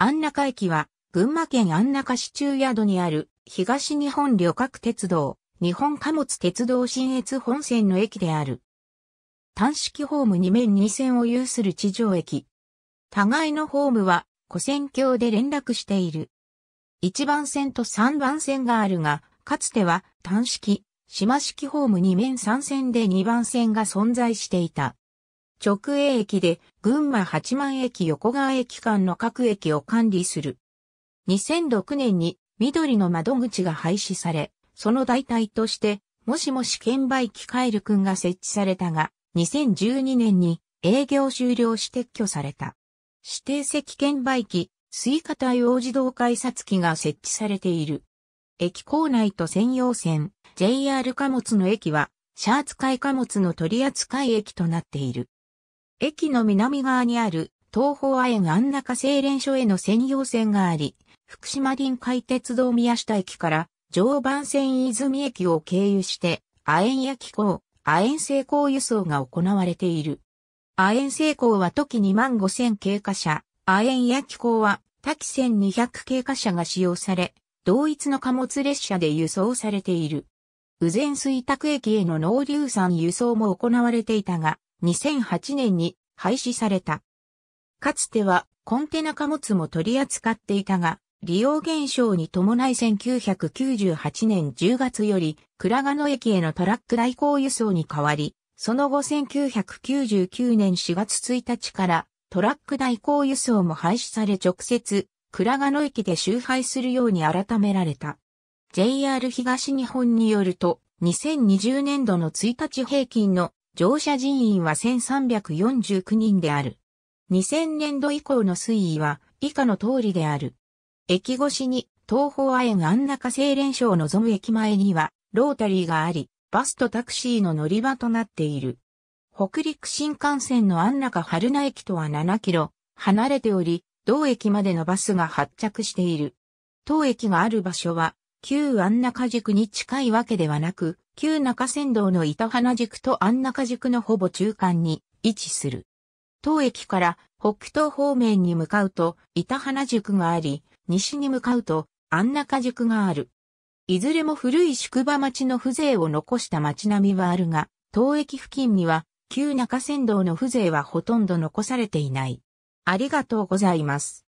安中駅は、群馬県安中市中宿にある、東日本旅客鉄道、日本貨物鉄道新越本線の駅である。単式ホーム2面2線を有する地上駅。互いのホームは、古線橋で連絡している。1番線と3番線があるが、かつては単式、島式ホーム2面3線で2番線が存在していた。直営駅で群馬八幡駅横川駅間の各駅を管理する。2006年に緑の窓口が廃止され、その代替として、もしもし券売機カエルくんが設置されたが、2012年に営業終了し撤去された。指定席券売機、スイカ対応自動改札機が設置されている。駅構内と専用線、JR 貨物の駅は、シャーツ海貨物の取扱駅となっている。駅の南側にある東方亜鉛安中清連所への専用線があり、福島臨海鉄道宮下駅から常磐線泉駅を経由して亜鉛や気候、亜鉛成功輸送が行われている。亜鉛成功は時2万5000経過車、亜鉛や気候は滝1200経過車が使用され、同一の貨物列車で輸送されている。右前水拓駅への農流産輸送も行われていたが、2008年に廃止された。かつてはコンテナ貨物も取り扱っていたが、利用減少に伴い1998年10月より、倉賀野駅へのトラック代行輸送に変わり、その後1999年4月1日からトラック代行輸送も廃止され直接、倉賀野駅で周廃するように改められた。JR 東日本によると、2020年度の1日平均の乗車人員は1349人である。2000年度以降の推移は以下の通りである。駅越しに東方亜鉛安中清蓮所を望む駅前にはロータリーがあり、バスとタクシーの乗り場となっている。北陸新幹線の安中春名駅とは7キロ離れており、同駅までのバスが発着している。当駅がある場所は旧安中宿に近いわけではなく、旧中山道の板花宿と安中宿のほぼ中間に位置する。当駅から北東方面に向かうと板花宿があり、西に向かうと安中宿がある。いずれも古い宿場町の風情を残した町並みはあるが、当駅付近には旧中山道の風情はほとんど残されていない。ありがとうございます。